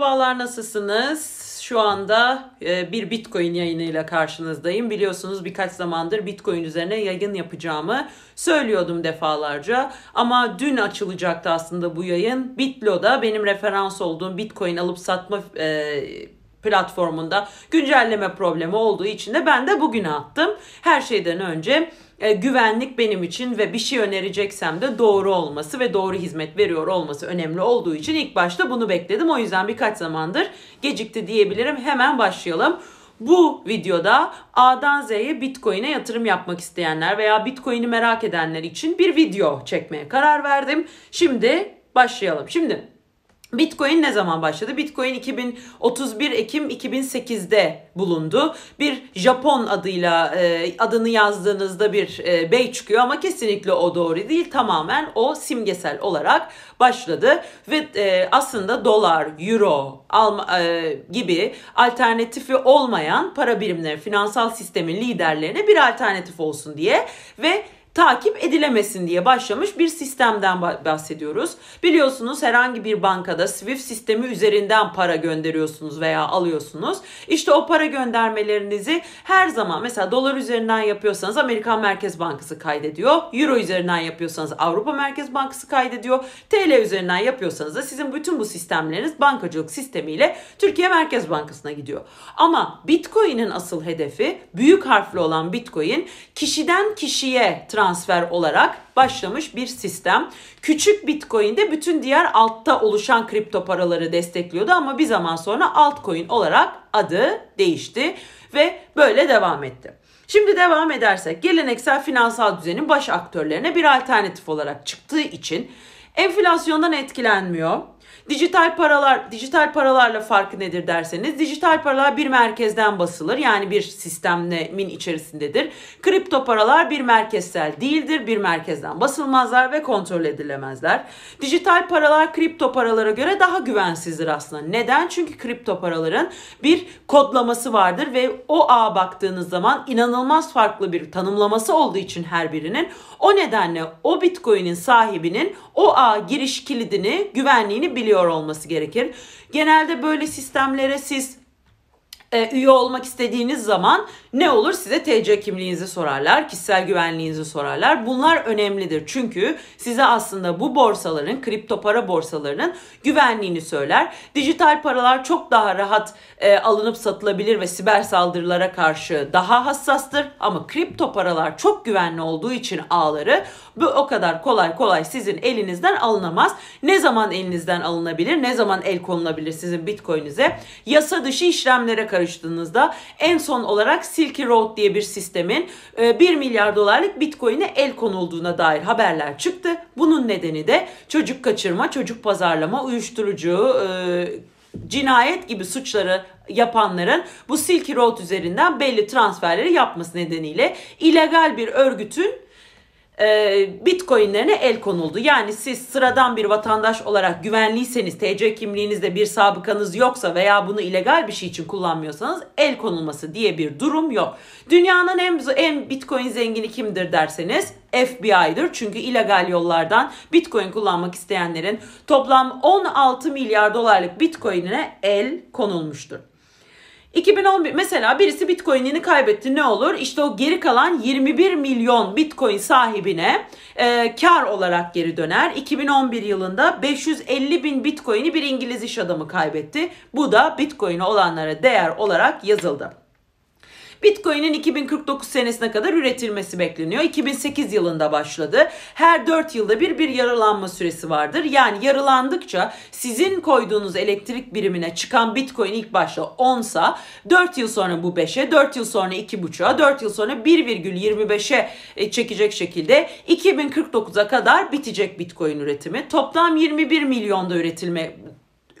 Merhabalar nasılsınız? Şu anda e, bir Bitcoin yayınıyla karşınızdayım. Biliyorsunuz birkaç zamandır Bitcoin üzerine yayın yapacağımı söylüyordum defalarca. Ama dün açılacaktı aslında bu yayın. Bitlo'da benim referans olduğum Bitcoin alıp satma e, platformunda güncelleme problemi olduğu için de ben de bugüne attım. Her şeyden önce e, güvenlik benim için ve bir şey önereceksem de doğru olması ve doğru hizmet veriyor olması önemli olduğu için ilk başta bunu bekledim. O yüzden birkaç zamandır gecikti diyebilirim. Hemen başlayalım. Bu videoda A'dan Z'ye Bitcoin'e yatırım yapmak isteyenler veya Bitcoin'i merak edenler için bir video çekmeye karar verdim. Şimdi başlayalım. Şimdi Bitcoin ne zaman başladı? Bitcoin 2031 Ekim 2008'de bulundu. Bir Japon adıyla e, adını yazdığınızda bir e, bey çıkıyor ama kesinlikle o doğru değil. Tamamen o simgesel olarak başladı ve e, aslında dolar, euro alma, e, gibi alternatifi olmayan para birimleri finansal sistemin liderlerine bir alternatif olsun diye ve takip edilemesin diye başlamış bir sistemden bahsediyoruz. Biliyorsunuz herhangi bir bankada Swift sistemi üzerinden para gönderiyorsunuz veya alıyorsunuz. İşte o para göndermelerinizi her zaman mesela dolar üzerinden yapıyorsanız Amerikan Merkez Bankası kaydediyor. Euro üzerinden yapıyorsanız Avrupa Merkez Bankası kaydediyor. TL üzerinden yapıyorsanız da sizin bütün bu sistemleriniz bankacılık sistemiyle Türkiye Merkez Bankası'na gidiyor. Ama Bitcoin'in asıl hedefi büyük harfli olan Bitcoin kişiden kişiye transfer transfer olarak başlamış bir sistem. Küçük Bitcoin de bütün diğer altta oluşan kripto paraları destekliyordu ama bir zaman sonra altcoin olarak adı değişti ve böyle devam etti. Şimdi devam edersek geleneksel finansal düzenin baş aktörlerine bir alternatif olarak çıktığı için enflasyondan etkilenmiyor Dijital paralar, dijital paralarla farkı nedir derseniz dijital paralar bir merkezden basılır. Yani bir sistemin içerisindedir. Kripto paralar bir merkezsel değildir. Bir merkezden basılmazlar ve kontrol edilemezler. Dijital paralar kripto paralara göre daha güvensizdir aslında. Neden? Çünkü kripto paraların bir kodlaması vardır ve o ağa baktığınız zaman inanılmaz farklı bir tanımlaması olduğu için her birinin o nedenle o bitcoin'in sahibinin o ağa giriş kilidini, güvenliğini bir biliyor olması gerekir. Genelde böyle sistemlere siz e, üye olmak istediğiniz zaman ne olur size TC kimliğinizi sorarlar, kişisel güvenliğinizi sorarlar. Bunlar önemlidir çünkü size aslında bu borsaların, kripto para borsalarının güvenliğini söyler. Dijital paralar çok daha rahat e, alınıp satılabilir ve siber saldırılara karşı daha hassastır. Ama kripto paralar çok güvenli olduğu için ağları bu o kadar kolay kolay sizin elinizden alınamaz. Ne zaman elinizden alınabilir, ne zaman el konulabilir sizin bitcoin'ize? Yasa dışı işlemlere karşı karıştığınızda en son olarak Silky Road diye bir sistemin 1 e, milyar dolarlık bitcoin'e el konulduğuna dair haberler çıktı. Bunun nedeni de çocuk kaçırma, çocuk pazarlama, uyuşturucu, e, cinayet gibi suçları yapanların bu Silky Road üzerinden belli transferleri yapması nedeniyle illegal bir örgütün e, bitcoinlerine el konuldu. Yani siz sıradan bir vatandaş olarak güvenliyseniz, TC kimliğinizde bir sabıkanız yoksa veya bunu illegal bir şey için kullanmıyorsanız el konulması diye bir durum yok. Dünyanın en, en bitcoin zengini kimdir derseniz FBI'dır. Çünkü illegal yollardan bitcoin kullanmak isteyenlerin toplam 16 milyar dolarlık bitcoin'ine el konulmuştur. 2011 mesela birisi Bitcoin'ini kaybetti ne olur? İşte o geri kalan 21 milyon Bitcoin sahibine e, kar olarak geri döner. 2011 yılında 550 bin Bitcoin'i bir İngiliz iş adamı kaybetti. Bu da bitcoin olanlara değer olarak yazıldı. Bitcoin'in 2049 senesine kadar üretilmesi bekleniyor. 2008 yılında başladı. Her 4 yılda bir bir yarılanma süresi vardır. Yani yarılandıkça sizin koyduğunuz elektrik birimine çıkan Bitcoin ilk başta 10 sa 4 yıl sonra bu 5'e, 4 yıl sonra 2.5'a, 4 yıl sonra 1,25'e e, çekecek şekilde 2049'a kadar bitecek Bitcoin üretimi. Toplam 21 milyonda üretilme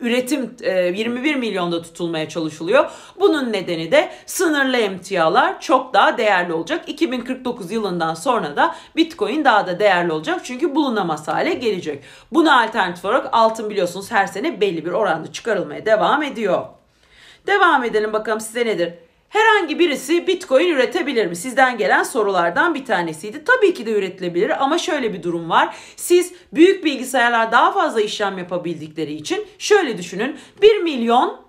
üretim 21 e, milyonda tutulmaya çalışılıyor. Bunun nedeni de sınırlı emtialar çok daha değerli olacak. 2049 yılından sonra da Bitcoin daha da değerli olacak. Çünkü bulunamaz hale gelecek. Buna alternatif olarak altın biliyorsunuz her sene belli bir oranda çıkarılmaya devam ediyor. Devam edelim bakalım size nedir? Herhangi birisi Bitcoin üretebilir mi? Sizden gelen sorulardan bir tanesiydi. Tabii ki de üretilebilir ama şöyle bir durum var. Siz büyük bilgisayarlar daha fazla işlem yapabildikleri için şöyle düşünün. 1 milyon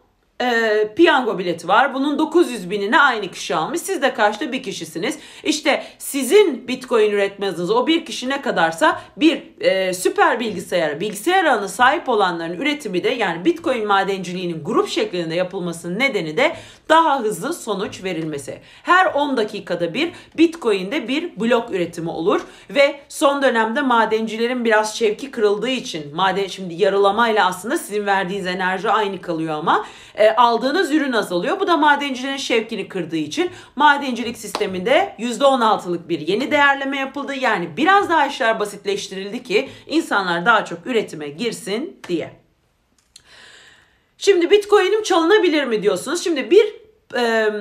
e, piyango bileti var. Bunun 900 binini aynı kişi almış. Siz de karşıda bir kişisiniz. İşte sizin bitcoin üretmeniz o bir kişi ne kadarsa bir e, süper bilgisayara, bilgisayar ağına sahip olanların üretimi de yani bitcoin madenciliğinin grup şeklinde yapılmasının nedeni de daha hızlı sonuç verilmesi. Her 10 dakikada bir bitcoin'de bir blok üretimi olur ve son dönemde madencilerin biraz şevki kırıldığı için maden şimdi yarılamayla aslında sizin verdiğiniz enerji aynı kalıyor ama e, aldığınız ürün azalıyor. Bu da madencilerin şevkini kırdığı için madencilik sisteminde %16'lık bir yeni değerleme yapıldı. Yani biraz daha işler basitleştirildi ki insanlar daha çok üretime girsin diye. Şimdi Bitcoin'im çalınabilir mi diyorsunuz. Şimdi bir e,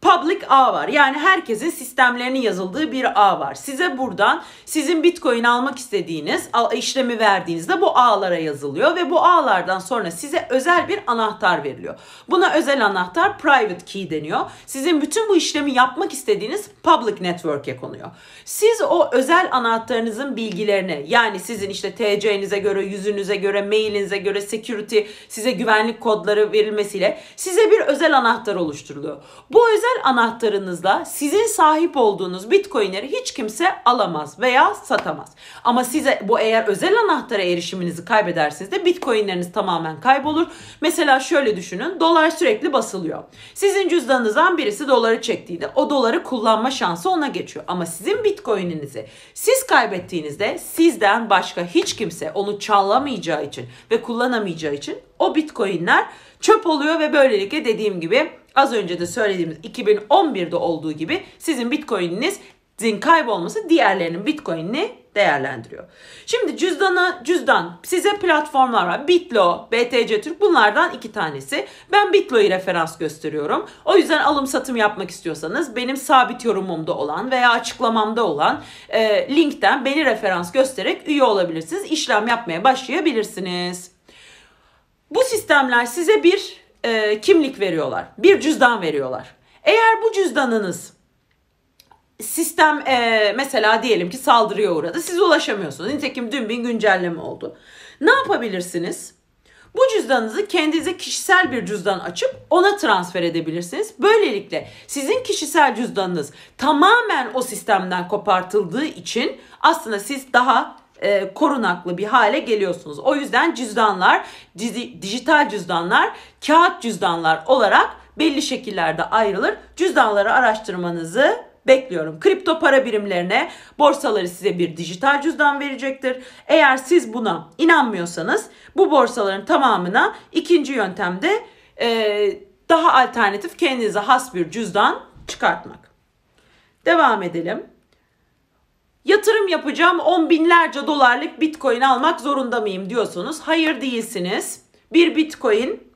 public ağ var. Yani herkesin sistemlerinin yazıldığı bir ağ var. Size buradan sizin bitcoin almak istediğiniz işlemi verdiğinizde bu ağlara yazılıyor ve bu ağlardan sonra size özel bir anahtar veriliyor. Buna özel anahtar private key deniyor. Sizin bütün bu işlemi yapmak istediğiniz public network'e konuyor. Siz o özel anahtarınızın bilgilerini yani sizin işte TC'nize göre, yüzünüze göre, mailinize göre security size güvenlik kodları verilmesiyle size bir özel anahtar oluşturuluyor. Bu özel özel anahtarınızla sizin sahip olduğunuz Bitcoin'leri hiç kimse alamaz veya satamaz. Ama size bu eğer özel anahtara erişiminizi kaybederseniz de Bitcoin'leriniz tamamen kaybolur. Mesela şöyle düşünün. Dolar sürekli basılıyor. Sizin cüzdanınızdan birisi doları çektiğinde o doları kullanma şansı ona geçiyor. Ama sizin Bitcoin'inizi siz kaybettiğinizde sizden başka hiç kimse onu çalamayacağı için ve kullanamayacağı için o Bitcoin'ler çöp oluyor ve böylelikle dediğim gibi az önce de söylediğimiz 2011'de olduğu gibi sizin bitcoin'iniz zin kaybolması diğerlerinin bitcoin'ini değerlendiriyor. Şimdi cüzdana cüzdan size platformlara Bitlo, BTC Türk bunlardan iki tanesi. Ben Bitlo'yu referans gösteriyorum. O yüzden alım satım yapmak istiyorsanız benim sabit yorumumda olan veya açıklamamda olan e, linkten beni referans göstererek üye olabilirsiniz. İşlem yapmaya başlayabilirsiniz. Bu sistemler size bir e, kimlik veriyorlar. Bir cüzdan veriyorlar. Eğer bu cüzdanınız sistem e, mesela diyelim ki saldırıya uğradı. Siz ulaşamıyorsunuz. Nitekim dün bir güncelleme oldu. Ne yapabilirsiniz? Bu cüzdanınızı kendinize kişisel bir cüzdan açıp ona transfer edebilirsiniz. Böylelikle sizin kişisel cüzdanınız tamamen o sistemden kopartıldığı için aslında siz daha e, korunaklı bir hale geliyorsunuz. O yüzden cüzdanlar, dizi, dijital cüzdanlar, kağıt cüzdanlar olarak belli şekillerde ayrılır. Cüzdanları araştırmanızı bekliyorum. Kripto para birimlerine borsaları size bir dijital cüzdan verecektir. Eğer siz buna inanmıyorsanız bu borsaların tamamına ikinci yöntemde e, daha alternatif kendinize has bir cüzdan çıkartmak. Devam edelim. Yatırım yapacağım 10 binlerce dolarlık bitcoin almak zorunda mıyım diyorsunuz. Hayır değilsiniz. Bir bitcoin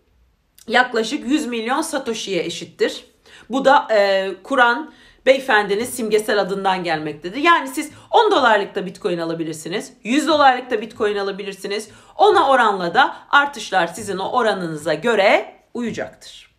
yaklaşık 100 milyon satoshi'ye eşittir. Bu da e, Kur'an beyefendinin simgesel adından gelmektedir. Yani siz 10 dolarlık da bitcoin alabilirsiniz. 100 dolarlık da bitcoin alabilirsiniz. Ona oranla da artışlar sizin o oranınıza göre uyacaktır.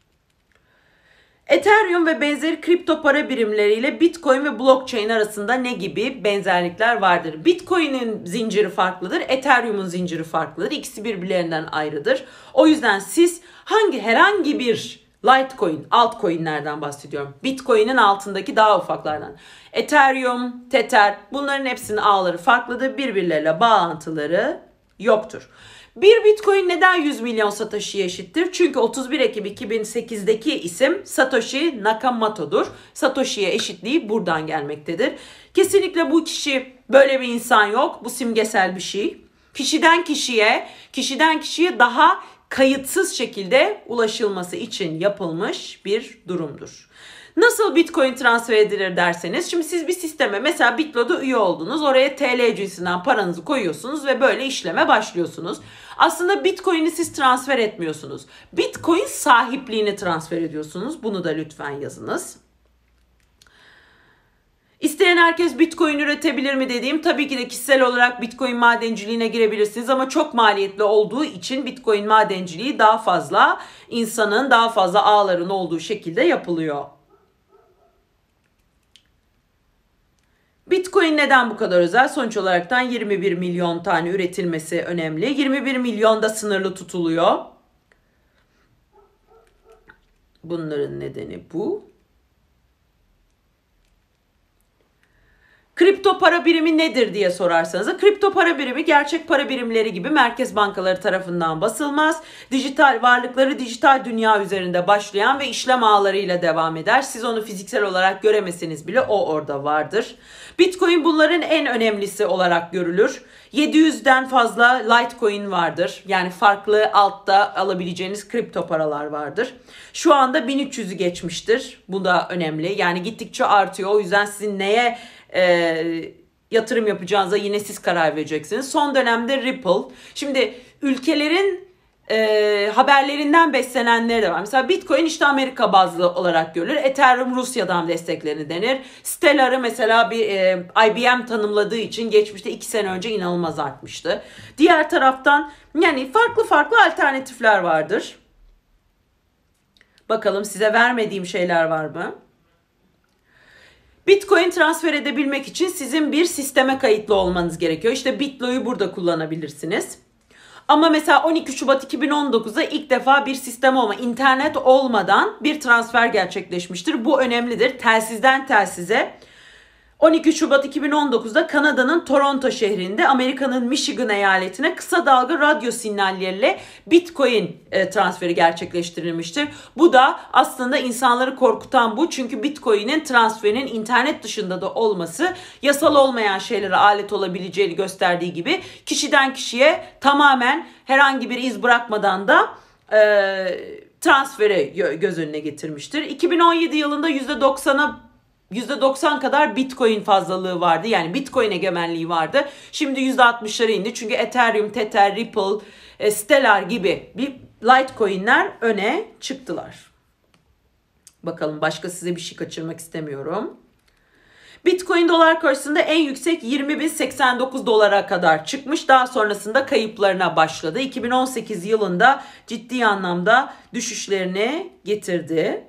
Ethereum ve benzeri kripto para birimleriyle Bitcoin ve blockchain arasında ne gibi benzerlikler vardır? Bitcoin'in zinciri farklıdır, Ethereum'un zinciri farklıdır. İkisi birbirlerinden ayrıdır. O yüzden siz hangi herhangi bir Litecoin, altcoin'lerden bahsediyorum. Bitcoin'in altındaki daha ufaklardan. Ethereum, Tether bunların hepsinin ağları farklıdır. Birbirleriyle bağlantıları yoktur. Bir bitcoin neden 100 milyon Satoshi'ye eşittir? Çünkü 31 Ekim 2008'deki isim Satoshi Nakamoto'dur. Satoshi'ye eşitliği buradan gelmektedir. Kesinlikle bu kişi böyle bir insan yok. Bu simgesel bir şey. Kişiden kişiye, kişiden kişiye daha kayıtsız şekilde ulaşılması için yapılmış bir durumdur. Nasıl Bitcoin transfer edilir derseniz şimdi siz bir sisteme mesela Bitlo'da üye oldunuz. Oraya TL cinsinden paranızı koyuyorsunuz ve böyle işleme başlıyorsunuz. Aslında Bitcoin'i siz transfer etmiyorsunuz. Bitcoin sahipliğini transfer ediyorsunuz. Bunu da lütfen yazınız. İsteyen herkes Bitcoin üretebilir mi dediğim tabii ki de kişisel olarak Bitcoin madenciliğine girebilirsiniz ama çok maliyetli olduğu için Bitcoin madenciliği daha fazla insanın daha fazla ağların olduğu şekilde yapılıyor. Bitcoin neden bu kadar özel? Sonuç olaraktan 21 milyon tane üretilmesi önemli. 21 milyon da sınırlı tutuluyor. Bunların nedeni bu. Kripto para birimi nedir diye sorarsanız da kripto para birimi gerçek para birimleri gibi merkez bankaları tarafından basılmaz. Dijital varlıkları dijital dünya üzerinde başlayan ve işlem ağlarıyla devam eder. Siz onu fiziksel olarak göremesiniz bile o orada vardır. Bitcoin bunların en önemlisi olarak görülür. 700'den fazla Litecoin vardır. Yani farklı altta alabileceğiniz kripto paralar vardır. Şu anda 1300'ü geçmiştir. Bu da önemli. Yani gittikçe artıyor. O yüzden sizin neye e, yatırım yapacağınıza yine siz karar vereceksiniz. Son dönemde Ripple. Şimdi ülkelerin e, haberlerinden beslenenleri de var. Mesela Bitcoin işte Amerika bazlı olarak görülür. Ethereum Rusya'dan desteklerini denir. Stellar'ı mesela bir e, IBM tanımladığı için geçmişte 2 sene önce inanılmaz artmıştı. Diğer taraftan yani farklı farklı alternatifler vardır. Bakalım size vermediğim şeyler var mı? Bitcoin transfer edebilmek için sizin bir sisteme kayıtlı olmanız gerekiyor. İşte Bitlo'yu burada kullanabilirsiniz. Ama mesela 12 Şubat 2019'da ilk defa bir sistem olma, internet olmadan bir transfer gerçekleşmiştir. Bu önemlidir. Telsizden telsize 12 Şubat 2019'da Kanada'nın Toronto şehrinde Amerika'nın Michigan eyaletine kısa dalga radyo sinyalleriyle Bitcoin e, transferi gerçekleştirilmiştir. Bu da aslında insanları korkutan bu çünkü Bitcoin'in transferinin internet dışında da olması yasal olmayan şeylere alet olabileceğini gösterdiği gibi kişiden kişiye tamamen herhangi bir iz bırakmadan da e, transferi göz önüne getirmiştir. 2017 yılında %90'a %90 kadar Bitcoin fazlalığı vardı. Yani Bitcoin egemenliği vardı. Şimdi %60'lara indi. Çünkü Ethereum, Tether, Ripple, e, Stellar gibi bir Litecoin'ler öne çıktılar. Bakalım başka size bir şey kaçırmak istemiyorum. Bitcoin dolar karşısında en yüksek 20.089 dolara kadar çıkmış. Daha sonrasında kayıplarına başladı. 2018 yılında ciddi anlamda düşüşlerini getirdi.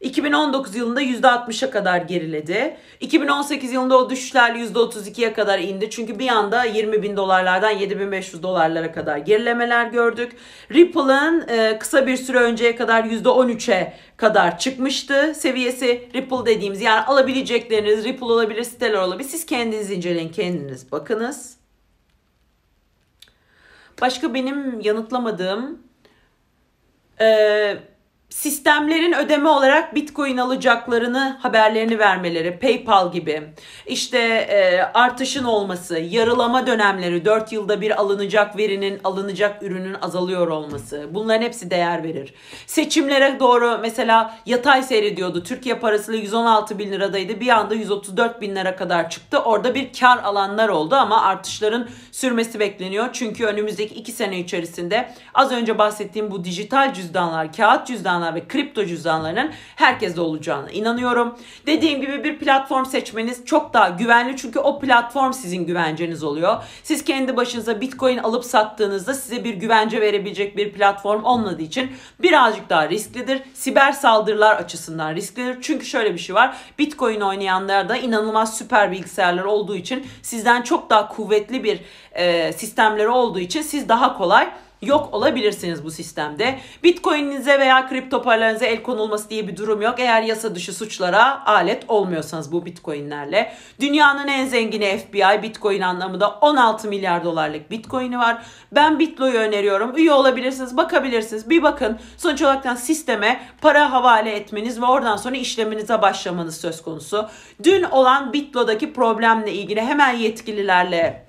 2019 yılında %60'a kadar geriledi. 2018 yılında o düşüşler %32'ye kadar indi. Çünkü bir anda 20 bin dolarlardan 7500 dolarlara kadar gerilemeler gördük. Ripple'ın e, kısa bir süre önceye kadar %13'e kadar çıkmıştı seviyesi. Ripple dediğimiz yani alabilecekleriniz Ripple olabilir, Stellar olabilir. Siz kendiniz inceleyin, kendiniz bakınız. Başka benim yanıtlamadığım... Ee, sistemlerin ödeme olarak Bitcoin alacaklarını haberlerini vermeleri, PayPal gibi işte e, artışın olması, yarılama dönemleri, 4 yılda bir alınacak verinin, alınacak ürünün azalıyor olması. Bunların hepsi değer verir. Seçimlere doğru mesela yatay seyrediyordu. Türkiye parasıyla 116 bin liradaydı. Bir anda 134 bin lira kadar çıktı. Orada bir kar alanlar oldu ama artışların sürmesi bekleniyor. Çünkü önümüzdeki 2 sene içerisinde az önce bahsettiğim bu dijital cüzdanlar, kağıt cüzdanlar cüzdanlar ve kripto cüzdanlarının herkeste olacağına inanıyorum. Dediğim gibi bir platform seçmeniz çok daha güvenli çünkü o platform sizin güvenceniz oluyor. Siz kendi başınıza bitcoin alıp sattığınızda size bir güvence verebilecek bir platform olmadığı için birazcık daha risklidir. Siber saldırılar açısından risklidir. Çünkü şöyle bir şey var. Bitcoin oynayanlarda inanılmaz süper bilgisayarlar olduğu için sizden çok daha kuvvetli bir e, sistemleri olduğu için siz daha kolay yok olabilirsiniz bu sistemde. Bitcoin'inize veya kripto paralarınıza el konulması diye bir durum yok. Eğer yasa dışı suçlara alet olmuyorsanız bu Bitcoin'lerle. Dünyanın en zengini FBI Bitcoin anlamında 16 milyar dolarlık Bitcoin'i var. Ben Bitlo'yu öneriyorum. Üye olabilirsiniz, bakabilirsiniz. Bir bakın. Sonuç olarak da sisteme para havale etmeniz ve oradan sonra işleminize başlamanız söz konusu. Dün olan Bitlo'daki problemle ilgili hemen yetkililerle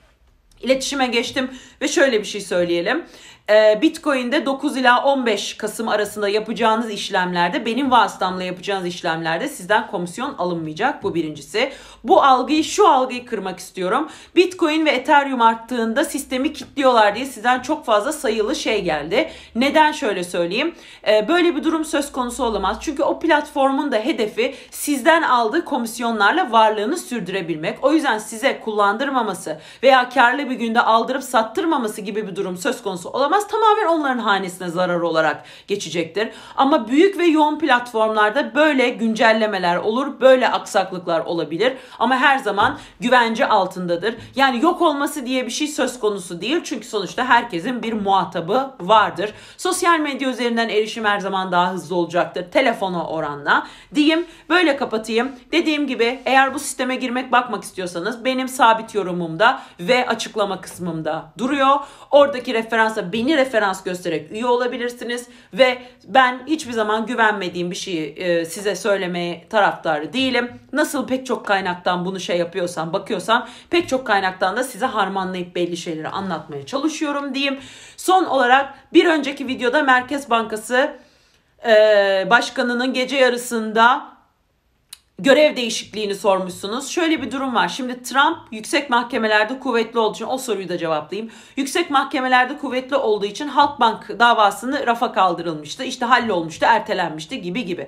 iletişime geçtim ve şöyle bir şey söyleyelim. Ee, Bitcoin'de 9 ila 15 Kasım arasında yapacağınız işlemlerde benim vasıtamla yapacağınız işlemlerde sizden komisyon alınmayacak bu birincisi. Bu algıyı şu algıyı kırmak istiyorum. Bitcoin ve Ethereum arttığında sistemi kilitliyorlar diye sizden çok fazla sayılı şey geldi. Neden şöyle söyleyeyim? Ee, böyle bir durum söz konusu olamaz. Çünkü o platformun da hedefi sizden aldığı komisyonlarla varlığını sürdürebilmek. O yüzden size kullandırmaması veya karlı bir günde aldırıp sattırmaması gibi bir durum söz konusu olamaz görmez. Tamamen onların hanesine zarar olarak geçecektir. Ama büyük ve yoğun platformlarda böyle güncellemeler olur, böyle aksaklıklar olabilir. Ama her zaman güvence altındadır. Yani yok olması diye bir şey söz konusu değil. Çünkü sonuçta herkesin bir muhatabı vardır. Sosyal medya üzerinden erişim her zaman daha hızlı olacaktır. Telefona oranla. Diyeyim böyle kapatayım. Dediğim gibi eğer bu sisteme girmek bakmak istiyorsanız benim sabit yorumumda ve açıklama kısmımda duruyor. Oradaki referansa benim beni referans göstererek üye olabilirsiniz ve ben hiçbir zaman güvenmediğim bir şeyi e, size söylemeye taraftarı değilim. Nasıl pek çok kaynaktan bunu şey yapıyorsam, bakıyorsam pek çok kaynaktan da size harmanlayıp belli şeyleri anlatmaya çalışıyorum diyeyim. Son olarak bir önceki videoda Merkez Bankası e, Başkanı'nın gece yarısında görev değişikliğini sormuşsunuz. Şöyle bir durum var. Şimdi Trump yüksek mahkemelerde kuvvetli olduğu için o soruyu da cevaplayayım. Yüksek mahkemelerde kuvvetli olduğu için Halkbank davasını rafa kaldırılmıştı. İşte hallolmuştu, ertelenmişti gibi gibi.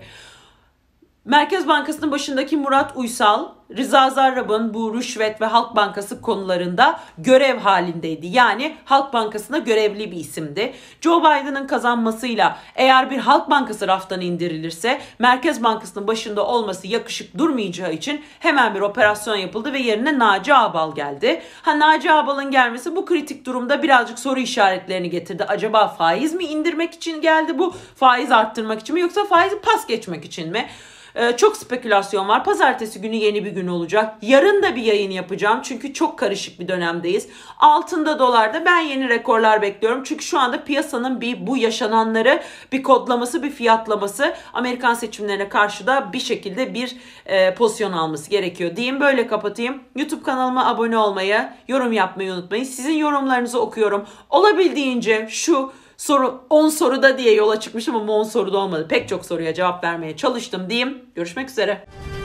Merkez Bankası'nın başındaki Murat Uysal, Rıza Zarrab'ın bu rüşvet ve Halk Bankası konularında görev halindeydi. Yani Halk Bankası'na görevli bir isimdi. Joe Biden'ın kazanmasıyla eğer bir Halk Bankası raftan indirilirse Merkez Bankası'nın başında olması yakışık durmayacağı için hemen bir operasyon yapıldı ve yerine Naci Abal geldi. Ha Naci Abal'ın gelmesi bu kritik durumda birazcık soru işaretlerini getirdi. Acaba faiz mi indirmek için geldi bu? Faiz arttırmak için mi yoksa faizi pas geçmek için mi? Ee, çok spekülasyon var. Pazartesi günü yeni bir gün olacak. Yarın da bir yayın yapacağım. Çünkü çok karışık bir dönemdeyiz. Altında dolarda ben yeni rekorlar bekliyorum. Çünkü şu anda piyasanın bir bu yaşananları bir kodlaması, bir fiyatlaması Amerikan seçimlerine karşı da bir şekilde bir e, pozisyon alması gerekiyor. Diyeyim böyle kapatayım. YouTube kanalıma abone olmayı, yorum yapmayı unutmayın. Sizin yorumlarınızı okuyorum. Olabildiğince şu soru 10 soruda diye yola çıkmışım ama 10 soruda olmadı. Pek çok soruya cevap vermeye çalıştım diyeyim. Görüşmek üzere.